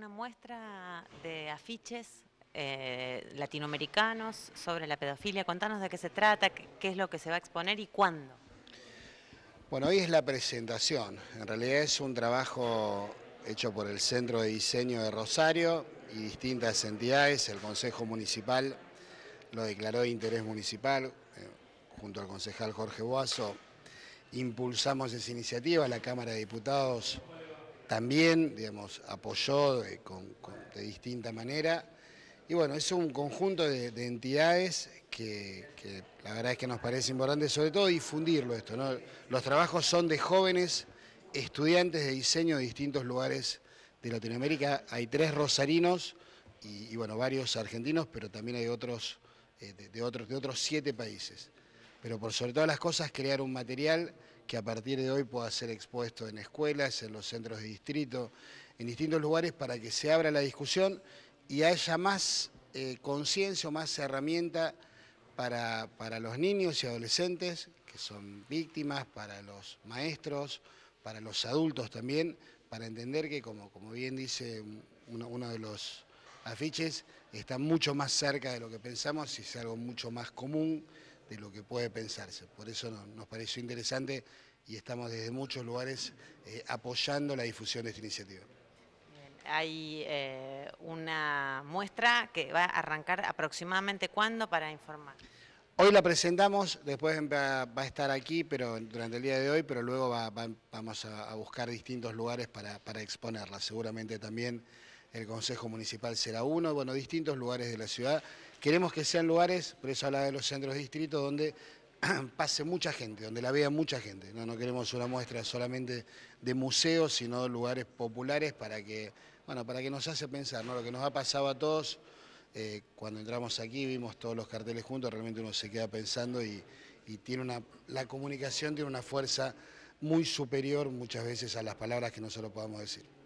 una muestra de afiches eh, latinoamericanos sobre la pedofilia. Contanos de qué se trata, qué es lo que se va a exponer y cuándo. Bueno, hoy es la presentación. En realidad es un trabajo hecho por el Centro de Diseño de Rosario y distintas entidades. El Consejo Municipal lo declaró de interés municipal. Eh, junto al concejal Jorge Boazo impulsamos esa iniciativa. La Cámara de Diputados también, digamos, apoyó eh, de, distinta manera. Y bueno, es un conjunto de, entidades que, la verdad es que nos parece importante, sobre todo difundirlo esto. Los trabajos son de jóvenes estudiantes de diseño de distintos lugares de Latinoamérica. Hay tres rosarinos y, bueno, varios argentinos, pero también hay otros eh, de, otros de otros siete países. Pero por sobre todas las cosas, crear un material que a partir de hoy pueda ser expuesto en escuelas, en los centros de distrito, en distintos lugares para que se abra la discusión y haya más eh, conciencia o más herramienta para, los niños y adolescentes que son víctimas, para los maestros, para los adultos también, para entender que, como, bien dice uno, de los afiches, está mucho más cerca de lo que pensamos y es algo mucho más común de lo que puede pensarse. Por eso nos pareció interesante y estamos desde muchos lugares eh, apoyando la difusión de esta iniciativa. Hay eh, una muestra que va a arrancar aproximadamente cuándo para informar. Hoy la presentamos, después va, a estar aquí pero durante el día de hoy, pero luego vamos a, buscar distintos lugares para, para, exponerla. Seguramente también el Consejo Municipal será uno, bueno, distintos lugares de la ciudad Queremos que sean lugares, por eso habla de los centros de distrito, donde pase mucha gente, donde la vea mucha gente. No, no queremos una muestra solamente de museos, sino lugares populares para que, bueno, para que nos hace pensar, ¿no? Lo que nos ha pasado a todos, eh, cuando entramos aquí vimos todos los carteles juntos, realmente uno se queda pensando y, tiene una, la comunicación tiene una fuerza muy superior muchas veces a las palabras que nosotros podamos decir.